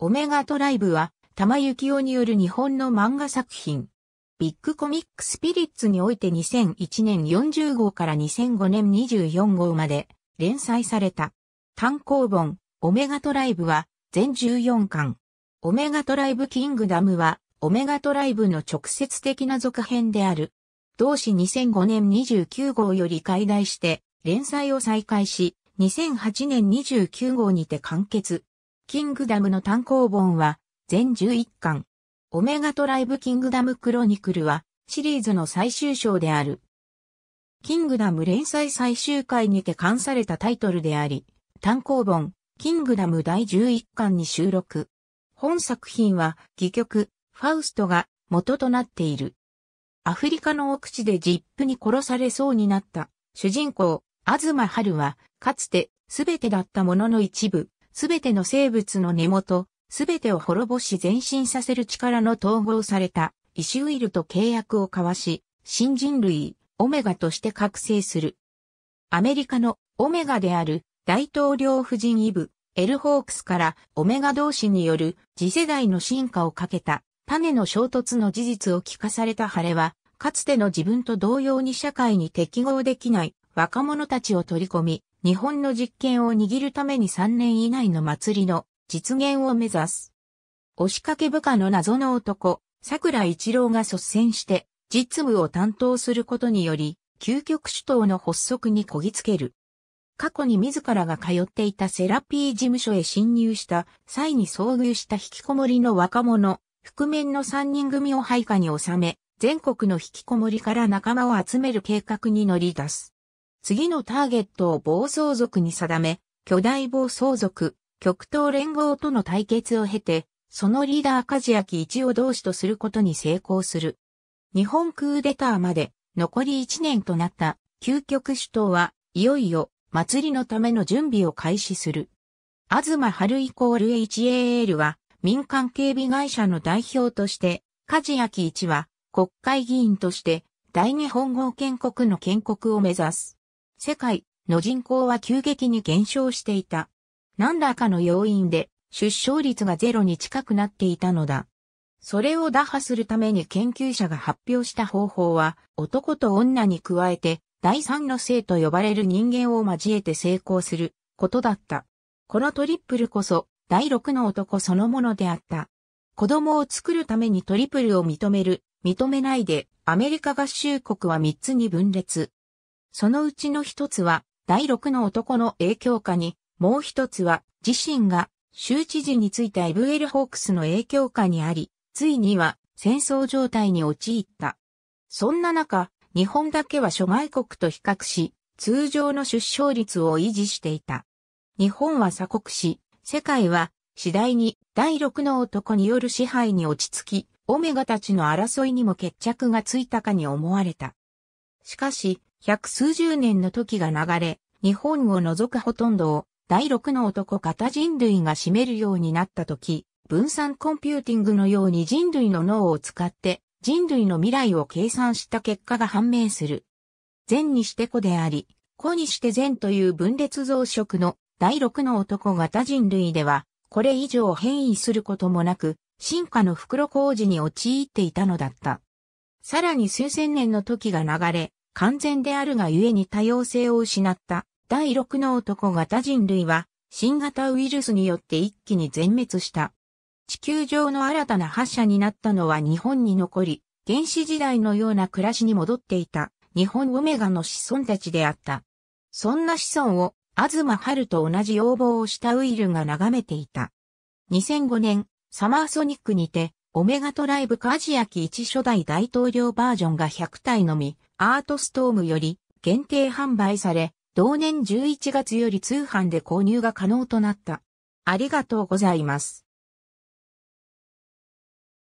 オメガトライブは、玉幸雄による日本の漫画作品。ビッグコミックスピリッツにおいて2001年40号から2005年24号まで連載された。単行本、オメガトライブは、全14巻。オメガトライブキングダムは、オメガトライブの直接的な続編である。同誌2005年29号より解題して、連載を再開し、2008年29号にて完結。キングダムの単行本は全11巻。オメガトライブキングダムクロニクルはシリーズの最終章である。キングダム連載最終回にて冠されたタイトルであり、単行本、キングダム第11巻に収録。本作品は、戯曲、ファウストが元となっている。アフリカの奥地でジップに殺されそうになった主人公、アズマハルは、かつてすべてだったものの一部、すべての生物の根元、すべてを滅ぼし前進させる力の統合された、イシウイルと契約を交わし、新人類、オメガとして覚醒する。アメリカのオメガである大統領夫人イブ、エルホークスからオメガ同士による次世代の進化をかけた種の衝突の事実を聞かされた晴れは、かつての自分と同様に社会に適合できない若者たちを取り込み、日本の実権を握るために3年以内の祭りの実現を目指す。押しかけ部下の謎の男、桜一郎が率先して実務を担当することにより、究極主党の発足にこぎつける。過去に自らが通っていたセラピー事務所へ侵入した際に遭遇した引きこもりの若者、覆面の3人組を配下に収め、全国の引きこもりから仲間を集める計画に乗り出す。次のターゲットを暴走族に定め、巨大暴走族、極東連合との対決を経て、そのリーダー梶明一を同志とすることに成功する。日本クーデターまで残り1年となった究極首都はいよいよ祭りのための準備を開始する。東春イコール HAL は民間警備会社の代表として、梶明一は国会議員として大日本合建国の建国を目指す。世界の人口は急激に減少していた。何らかの要因で出生率がゼロに近くなっていたのだ。それを打破するために研究者が発表した方法は、男と女に加えて、第三の性と呼ばれる人間を交えて成功することだった。このトリプルこそ、第六の男そのものであった。子供を作るためにトリプルを認める、認めないで、アメリカ合衆国は三つに分裂。そのうちの一つは、第六の男の影響下に、もう一つは、自身が、州知事についたエブエル・ホークスの影響下にあり、ついには、戦争状態に陥った。そんな中、日本だけは諸外国と比較し、通常の出生率を維持していた。日本は鎖国し、世界は次第に第六の男による支配に落ち着き、オメガたちの争いにも決着がついたかに思われた。しかし、百数十年の時が流れ、日本を除くほとんどを第六の男型人類が占めるようになった時、分散コンピューティングのように人類の脳を使って人類の未来を計算した結果が判明する。善にして子であり、子にして善という分裂増殖の第六の男型人類では、これ以上変異することもなく、進化の袋工事に陥っていたのだった。さらに数千年の時が流れ、完全であるがゆえに多様性を失った第6の男型人類は新型ウイルスによって一気に全滅した。地球上の新たな発射になったのは日本に残り、原始時代のような暮らしに戻っていた日本オメガの子孫たちであった。そんな子孫を東春と同じ要望をしたウイルが眺めていた。2005年、サマーソニックにて、オメガトライブカジアキ1初代大統領バージョンが100体のみ、アートストームより限定販売され、同年11月より通販で購入が可能となった。ありがとうございます。